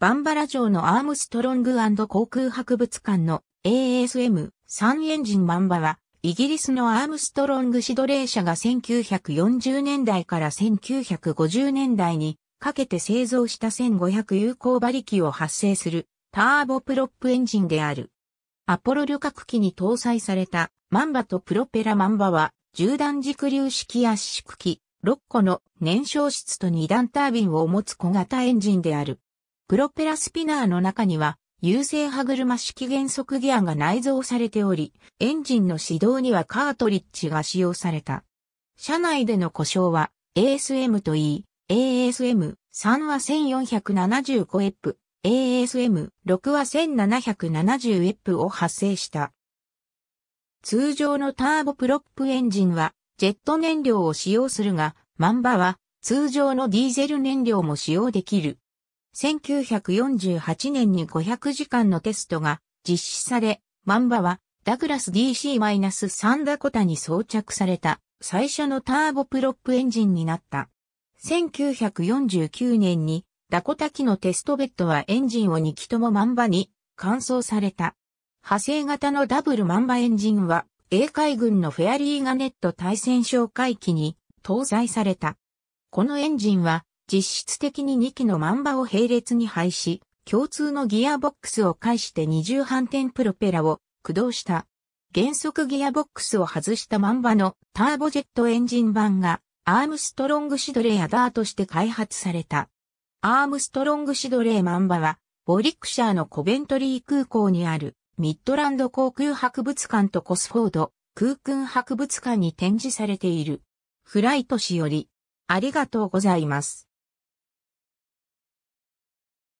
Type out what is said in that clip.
バンバラ城のアームストロング航空博物館の ASM 3エンジンマンバは、イギリスのアームストロングシドレー社が1940年代から1950年代にかけて製造した1500有効馬力を発生するターボプロップエンジンである。アポロ旅客機に搭載されたマンバとプロペラマンバは、1弾軸流式圧縮機、6個の燃焼室と2段タービンを持つ小型エンジンである。プロペラスピナーの中には、優勢歯車式減速ギアが内蔵されており、エンジンの始動にはカートリッジが使用された。車内での故障は ASM といい、ASM3 は 1475F、ASM6 は 1770F を発生した。通常のターボプロップエンジンはジェット燃料を使用するが、マンバは通常のディーゼル燃料も使用できる。1948年に500時間のテストが実施され、マンバはダグラス DC-3 ダコタに装着された最初のターボプロップエンジンになった。1949年にダコタ機のテストベッドはエンジンを2機ともマンバに換装された。派生型のダブルマンバエンジンは英海軍のフェアリーガネット対戦哨戒機に搭載された。このエンジンは実質的に2機のマンバを並列に配し、共通のギアボックスを介して二重反転プロペラを駆動した。原則ギアボックスを外したマンバのターボジェットエンジン版がアームストロングシドレーアダーとして開発された。アームストロングシドレーマンバは、ボリックシャーのコベントリー空港にあるミッドランド航空博物館とコスフォード空空博物館に展示されている。フライト氏より、ありがとうございます。